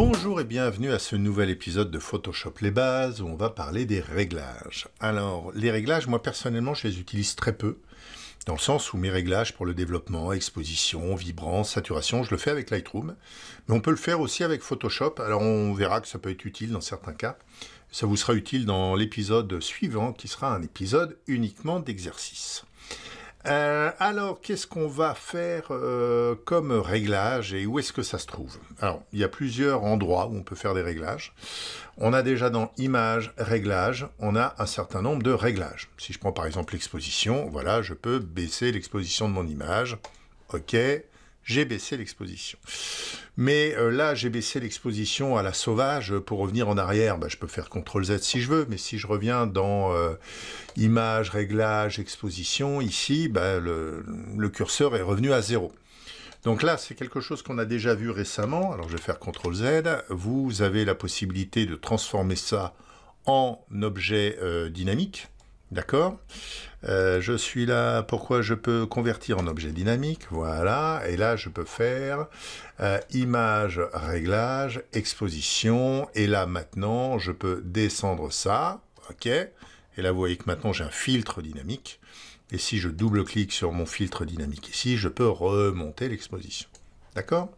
Bonjour et bienvenue à ce nouvel épisode de Photoshop les bases où on va parler des réglages. Alors les réglages, moi personnellement je les utilise très peu dans le sens où mes réglages pour le développement, exposition, vibrance, saturation, je le fais avec Lightroom, mais on peut le faire aussi avec Photoshop, alors on verra que ça peut être utile dans certains cas. Ça vous sera utile dans l'épisode suivant qui sera un épisode uniquement d'exercice. Euh, alors, qu'est-ce qu'on va faire euh, comme réglage et où est-ce que ça se trouve Alors, il y a plusieurs endroits où on peut faire des réglages. On a déjà dans Images, Réglages, on a un certain nombre de réglages. Si je prends par exemple l'exposition, voilà, je peux baisser l'exposition de mon image. OK, j'ai baissé l'exposition. Mais euh, là, j'ai baissé l'exposition à la sauvage. Pour revenir en arrière, bah, je peux faire CTRL Z si je veux, mais si je reviens dans Image, réglage, exposition, ici, ben, le, curseur est revenu à zéro. Donc là, c'est quelque chose qu'on a déjà vu récemment. Alors, je vais faire CTRL Z. Vous avez la possibilité de transformer ça en objet euh, dynamique. D'accord euh, Je suis là, pourquoi je peux convertir en objet dynamique Voilà, et là je peux faire euh, image, réglage, exposition, et là maintenant je peux descendre ça, ok et là, vous voyez que maintenant, j'ai un filtre dynamique. Et si je double-clique sur mon filtre dynamique ici, je peux remonter l'exposition. D'accord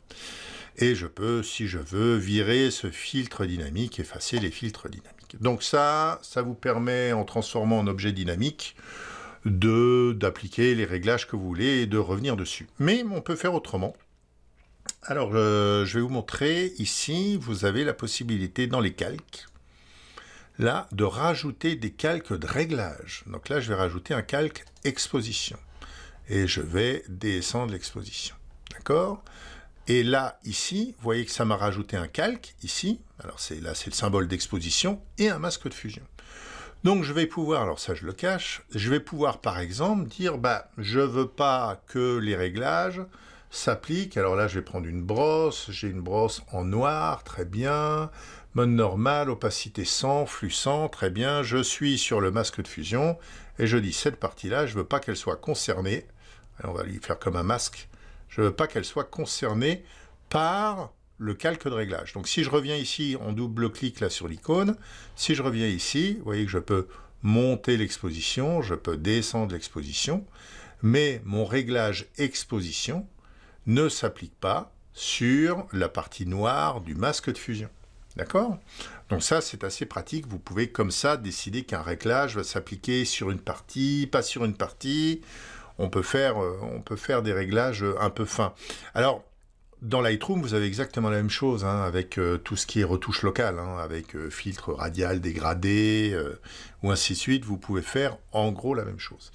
Et je peux, si je veux, virer ce filtre dynamique, effacer les filtres dynamiques. Donc ça, ça vous permet, en transformant en objet dynamique, de d'appliquer les réglages que vous voulez et de revenir dessus. Mais on peut faire autrement. Alors, euh, je vais vous montrer ici, vous avez la possibilité dans les calques là de rajouter des calques de réglage. Donc là, je vais rajouter un calque exposition. Et je vais descendre l'exposition. D'accord Et là, ici, vous voyez que ça m'a rajouté un calque, ici. Alors c'est là, c'est le symbole d'exposition et un masque de fusion. Donc je vais pouvoir, alors ça je le cache, je vais pouvoir par exemple dire, bah, je veux pas que les réglages s'appliquent. Alors là, je vais prendre une brosse, j'ai une brosse en noir, très bien mode normal, opacité 100, flux 100, très bien, je suis sur le masque de fusion, et je dis cette partie-là, je ne veux pas qu'elle soit concernée, on va lui faire comme un masque, je ne veux pas qu'elle soit concernée par le calque de réglage. Donc si je reviens ici, on double-clique là sur l'icône, si je reviens ici, vous voyez que je peux monter l'exposition, je peux descendre l'exposition, mais mon réglage exposition ne s'applique pas sur la partie noire du masque de fusion. D'accord Donc ça, c'est assez pratique. Vous pouvez comme ça décider qu'un réglage va s'appliquer sur une partie, pas sur une partie. On peut faire, euh, on peut faire des réglages un peu fins. Alors, dans Lightroom, vous avez exactement la même chose hein, avec euh, tout ce qui est retouche locale, hein, avec euh, filtre radial, dégradé, ou ainsi de suite. Vous pouvez faire en gros la même chose.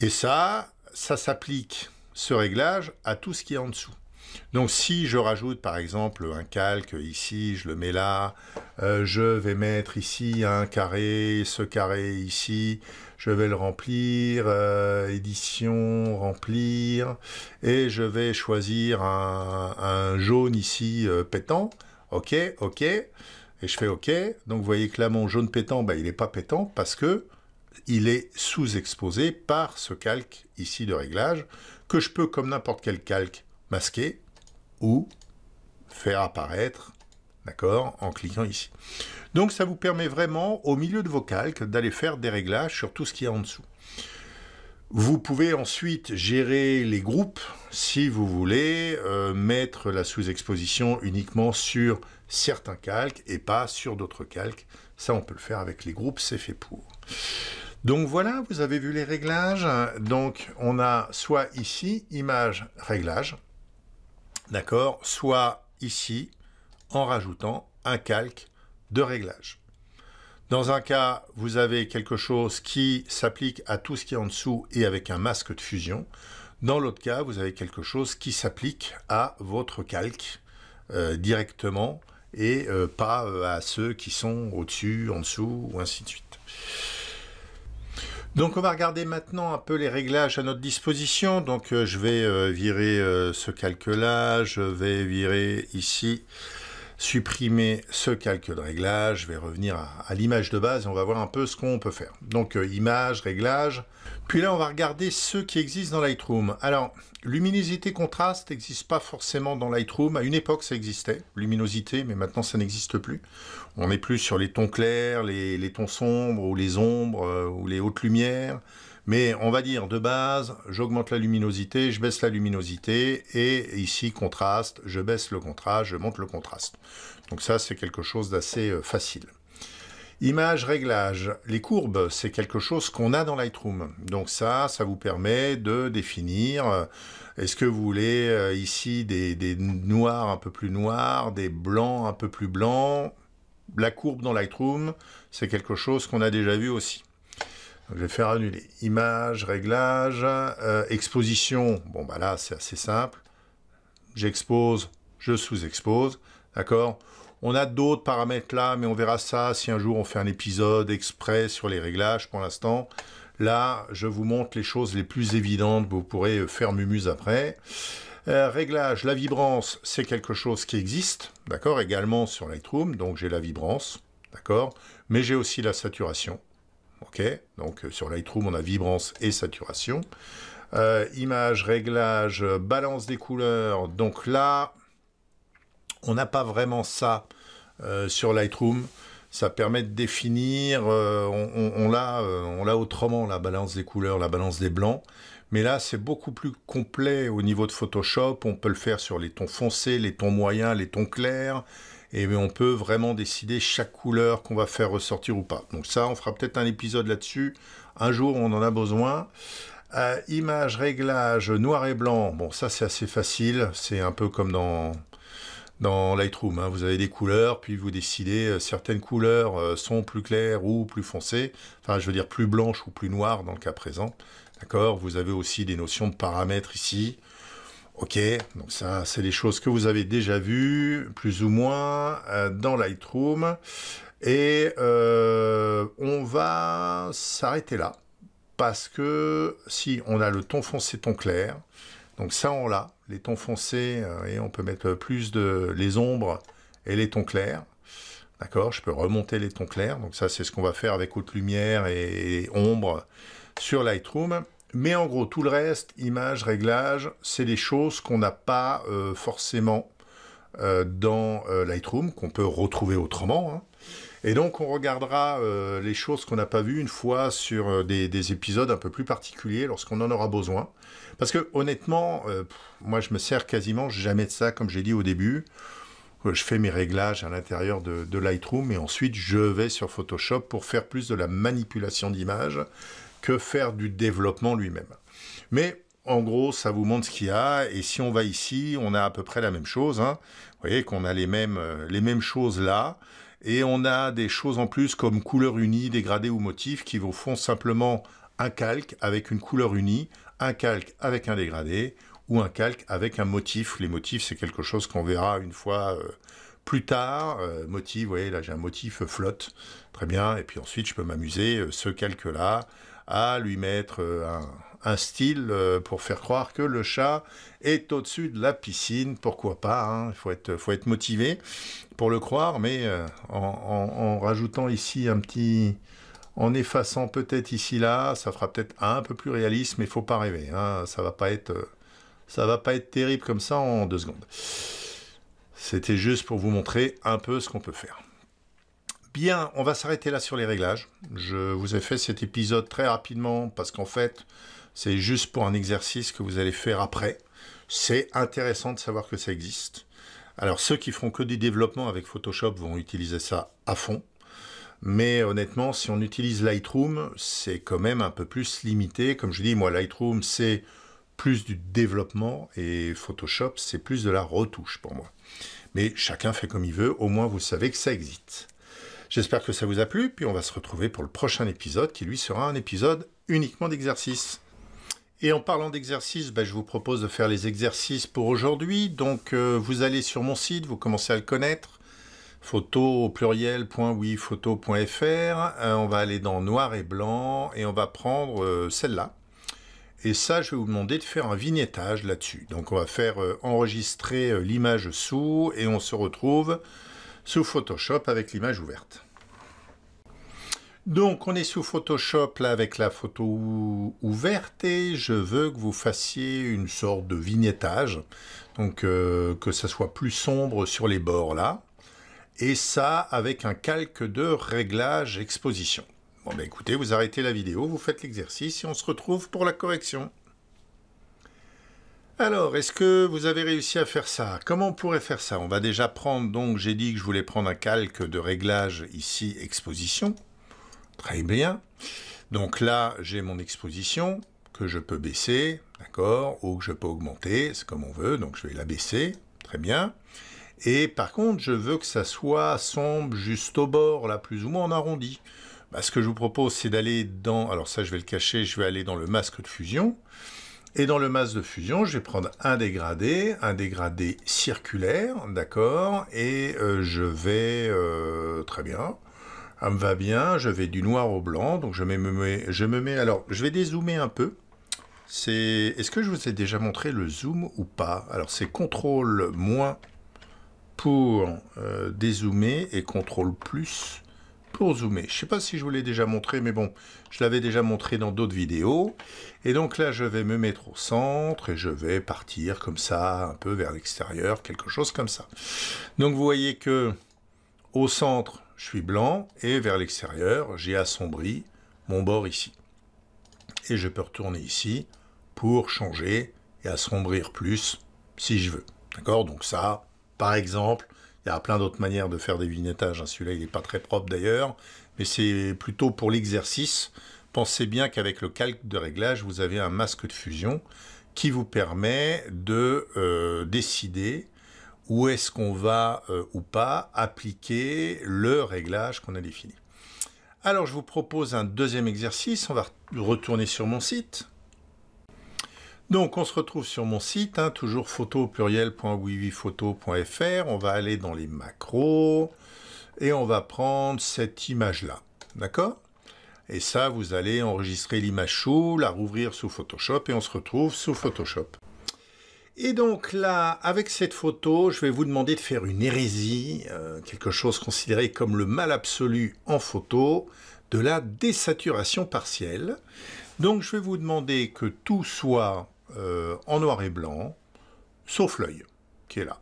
Et ça, ça s'applique, ce réglage, à tout ce qui est en dessous. Donc si je rajoute par exemple un calque ici, je le mets là, euh, je vais mettre ici un carré, ce carré ici, je vais le remplir, euh, édition, remplir, et je vais choisir un, jaune ici euh, pétant, ok, ok, et je fais ok, donc vous voyez que là mon jaune pétant, ben, il n'est pas pétant parce que il est sous-exposé par ce calque ici de réglage, que je peux, comme n'importe quel calque, masquer ou faire apparaître, d'accord, en cliquant ici. Donc ça vous permet vraiment, au milieu de vos calques, d'aller faire des réglages sur tout ce qui est en dessous. Vous pouvez ensuite gérer les groupes si vous voulez, euh, mettre la sous-exposition uniquement sur certains calques et pas sur d'autres calques. Ça, on peut le faire avec les groupes, c'est fait pour. Donc voilà, vous avez vu les réglages. Donc on a soit ici, image, réglage, d'accord, soit ici en rajoutant un calque de réglage. Dans un cas, vous avez quelque chose qui s'applique à tout ce qui est en dessous et avec un masque de fusion. Dans l'autre cas, vous avez quelque chose qui s'applique à votre calque euh, directement et euh, pas euh, à ceux qui sont au-dessus, en dessous, ou ainsi de suite. Donc on va regarder maintenant un peu les réglages à notre disposition. Donc euh, je vais euh, virer euh, ce calque-là, je vais virer ici supprimer ce calque de réglage. Je vais revenir à, l'image de base et on va voir un peu ce qu'on peut faire. Donc euh, image, réglage. Puis là, on va regarder ce qui existe dans Lightroom. Alors, luminosité, contraste n'existe pas forcément dans Lightroom. À une époque, ça existait, luminosité, mais maintenant, ça n'existe plus. On n'est plus sur les tons clairs, les, tons sombres, ou les ombres, euh, ou les hautes lumières. Mais on va dire de base, j'augmente la luminosité, je baisse la luminosité, et ici contraste, je baisse le contraste, je monte le contraste. Donc ça c'est quelque chose d'assez euh, facile. Image, réglage, les courbes, c'est quelque chose qu'on a dans Lightroom. Donc ça, ça vous permet de définir euh, est-ce que vous voulez euh, ici des, des noirs un peu plus noirs, des blancs un peu plus blancs. La courbe dans Lightroom, c'est quelque chose qu'on a déjà vu aussi je vais faire annuler. Image, réglage, euh, exposition. Bon, bah là, c'est assez simple. J'expose, je sous-expose. D'accord On a d'autres paramètres là, mais on verra ça si un jour on fait un épisode exprès sur les réglages pour l'instant. Là, je vous montre les choses les plus évidentes. Vous pourrez euh, faire mumuse après. Euh, réglage, la vibrance, c'est quelque chose qui existe, d'accord, également sur Lightroom, donc j'ai la vibrance, d'accord, mais j'ai aussi la saturation, donc euh, sur Lightroom, on a vibrance et saturation. Euh, image, réglage, balance des couleurs. Donc là, on n'a pas vraiment ça euh, sur Lightroom. Ça permet de définir, on, on, on l'a autrement, la balance des couleurs, la balance des blancs. Mais là, c'est beaucoup plus complet au niveau de Photoshop. On peut le faire sur les tons foncés, les tons moyens, les tons clairs, et ben, on peut vraiment décider chaque couleur qu'on va faire ressortir ou pas. Donc ça, on fera peut-être un épisode là-dessus. Un jour, on en a besoin. Images, euh, image, réglage, noir et blanc. Bon, ça, c'est assez facile. C'est un peu comme dans, dans Lightroom. Hein. Vous avez des couleurs, puis vous décidez euh, certaines couleurs euh, sont plus claires ou plus foncées. Enfin, je veux dire plus blanches ou plus noires dans le cas présent. D'accord Vous avez aussi des notions de paramètres ici. Ok, donc ça, c'est les choses que vous avez déjà vues, plus ou moins, euh, dans Lightroom. Et euh, on va s'arrêter là, parce que si on a le ton foncé, ton clair, donc ça on l'a, les tons foncés, euh, et on peut mettre plus de les ombres et les tons clairs. D'accord, je peux remonter les tons clairs, donc ça c'est ce qu'on va faire avec haute lumière et, et ombre sur Lightroom. Mais en gros, tout le reste, images, réglages, c'est des choses qu'on n'a pas euh, forcément euh, dans euh, Lightroom, qu'on peut retrouver autrement. Hein. Et donc, on regardera les choses qu'on n'a pas vues une fois sur des, épisodes un peu plus particuliers lorsqu'on en aura besoin. Parce que honnêtement, moi, je me sers quasiment jamais de ça, comme j'ai dit au début. Je fais mes réglages à l'intérieur de, de Lightroom et ensuite je vais sur Photoshop pour faire plus de la manipulation d'images que faire du développement lui-même. Mais en gros, ça vous montre ce qu'il y a. Et si on va ici, on a à peu près la même chose. Hein. Vous voyez qu'on a les mêmes, euh, les mêmes choses là. Et on a des choses en plus comme couleur unie, dégradé ou motif qui vous font simplement un calque avec une couleur unie, un calque avec un dégradé ou un calque avec un motif. Les motifs, c'est quelque chose qu'on verra une fois euh, plus tard. Euh, motif, vous voyez, là j'ai un motif flotte. Très bien. Et puis ensuite, je peux m'amuser. ce calque-là, à lui mettre euh, un, style euh, pour faire croire que le chat est au-dessus de la piscine. Pourquoi pas hein, Il faut, être, motivé pour le croire, mais euh, en, rajoutant ici un petit... En effaçant peut-être ici, là, ça fera peut-être un peu plus réaliste, mais il faut pas rêver. Hein. ça va Ça va pas être terrible comme ça en deux secondes. C'était juste pour vous montrer un peu ce qu'on peut faire. Bien, on va s'arrêter là sur les réglages. Je vous ai fait cet épisode très rapidement parce qu'en fait, c'est juste pour un exercice que vous allez faire après. C'est intéressant de savoir que ça existe. Alors ceux qui feront que du développement avec Photoshop vont utiliser ça à fond. Mais honnêtement, si on utilise Lightroom, c'est quand même un peu plus limité. Comme je dis, moi, Lightroom, c'est plus du développement et Photoshop, c'est plus de la retouche pour moi. Mais chacun fait comme il veut, au moins vous savez que ça existe. J'espère que ça vous a plu, puis on va se retrouver pour le prochain épisode qui lui sera un épisode uniquement d'exercice. Et en parlant d'exercices, ben, je vous propose de faire les exercices pour aujourd'hui. Donc euh, vous allez sur mon site, vous commencez à le connaître, photo euh, on va aller dans noir et blanc et on va prendre euh, celle-là. Et ça, je vais vous demander de faire un vignettage là-dessus. Donc on va faire enregistrer l'image sous et on se retrouve sous Photoshop avec l'image ouverte. Donc on est sous Photoshop là avec la photo ouverte et je veux que vous fassiez une sorte de vignettage, donc euh, que ça soit plus sombre sur les bords là, et ça avec un calque de réglage exposition. Bon ben écoutez, vous arrêtez la vidéo, vous faites l'exercice et on se retrouve pour la correction. Alors, est-ce que vous avez réussi à faire ça Comment on pourrait faire ça On va déjà prendre, donc j'ai dit que je voulais prendre un calque de réglage ici, exposition. Très bien. Donc là, j'ai mon exposition que je peux baisser, d'accord, ou que je peux augmenter, c'est comme on veut, donc je vais la baisser, très bien. Et par contre, je veux que ça soit sombre juste au bord, là, plus ou moins en arrondi. Bah, ce que je vous propose, c'est d'aller dans... Alors ça, je vais le cacher, je vais aller dans le masque de fusion. Et dans le masque de fusion, je vais prendre un dégradé, un dégradé circulaire, d'accord Et euh, je vais... Euh, très bien. Ça me va bien, je vais du noir au blanc, donc je me mets... Je me mets alors, je vais dézoomer un peu. C'est... Est-ce que je vous ai déjà montré le zoom ou pas Alors, c'est CTRL- pour euh, dézoomer et CTRL+, plus pour zoomer. Je ne sais pas si je vous l'ai déjà montré, mais bon, je l'avais déjà montré dans d'autres vidéos. Et donc là, je vais me mettre au centre et je vais partir comme ça, un peu vers l'extérieur, quelque chose comme ça. Donc vous voyez que au centre, je suis blanc et vers l'extérieur, j'ai assombri mon bord ici. Et je peux retourner ici pour changer et assombrir plus si je veux. D'accord Donc ça, par exemple, il y a plein d'autres manières de faire des vignettages. Hein. Celui-là, il n'est pas très propre d'ailleurs, mais c'est plutôt pour l'exercice. Pensez bien qu'avec le calque de réglage, vous avez un masque de fusion qui vous permet de euh, décider où est-ce qu'on va euh, ou pas appliquer le réglage qu'on a défini. Alors je vous propose un deuxième exercice, on va retourner sur mon site. Donc on se retrouve sur mon site, hein, toujours photo On va aller dans les macros et on va prendre cette image-là. D'accord Et ça, vous allez enregistrer l'image chou, la rouvrir sous Photoshop et on se retrouve sous Photoshop. Et donc là, avec cette photo, je vais vous demander de faire une hérésie, euh, quelque chose considéré comme le mal absolu en photo, de la désaturation partielle. Donc je vais vous demander que tout soit euh, en noir et blanc, sauf l'œil qui est là.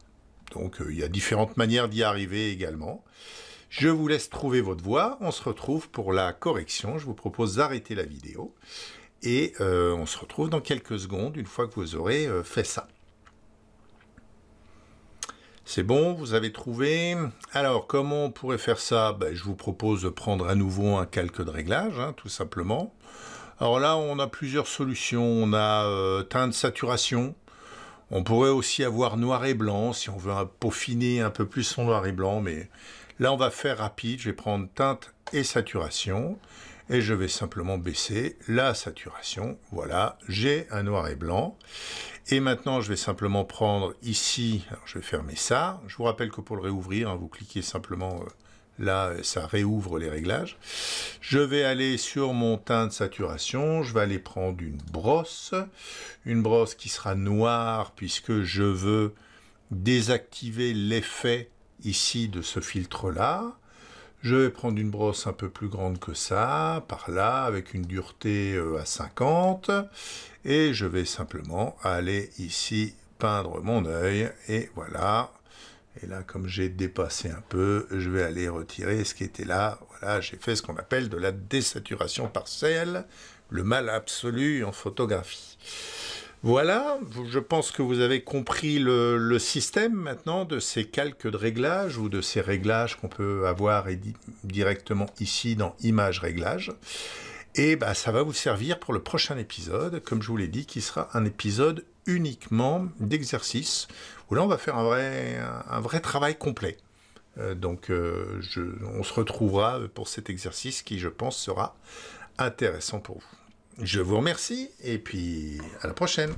Donc euh, il y a différentes manières d'y arriver également. Je vous laisse trouver votre voix, On se retrouve pour la correction. Je vous propose d'arrêter la vidéo. Et euh, on se retrouve dans quelques secondes, une fois que vous aurez fait ça. C'est bon, vous avez trouvé. Alors, comment on pourrait faire ça ben, Je vous propose de prendre à nouveau un calque de réglage, hein, tout simplement. Alors là, on a plusieurs solutions. On a euh, teinte saturation. On pourrait aussi avoir noir et blanc si on veut peaufiner un peu plus son noir et blanc. Mais là, on va faire rapide. Je vais prendre teinte et saturation. Et je vais simplement baisser la saturation. Voilà, j'ai un noir et blanc. Et maintenant, je vais simplement prendre ici, je vais fermer ça. Je vous rappelle que pour le réouvrir, hein, vous cliquez simplement euh, Là, ça réouvre les réglages. Je vais aller sur mon teint de saturation. Je vais aller prendre une brosse. Une brosse qui sera noire puisque je veux désactiver l'effet ici de ce filtre-là. Je vais prendre une brosse un peu plus grande que ça, par là, avec une dureté euh, à 50. Et je vais simplement aller ici peindre mon œil. Et voilà, et là, comme j'ai dépassé un peu, je vais aller retirer ce qui était là. Voilà, j'ai fait ce qu'on appelle de la désaturation partielle, le mal absolu en photographie. Voilà, je pense que vous avez compris le, système maintenant de ces calques de réglages ou de ces réglages qu'on peut avoir directement ici dans Images réglages. Et bah, ça va vous servir pour le prochain épisode, comme je vous l'ai dit, qui sera un épisode uniquement d'exercices, où là on va faire un vrai, un vrai travail complet. Euh, donc euh, on se retrouvera pour cet exercice qui je pense sera intéressant pour vous. Je vous remercie et puis à la prochaine.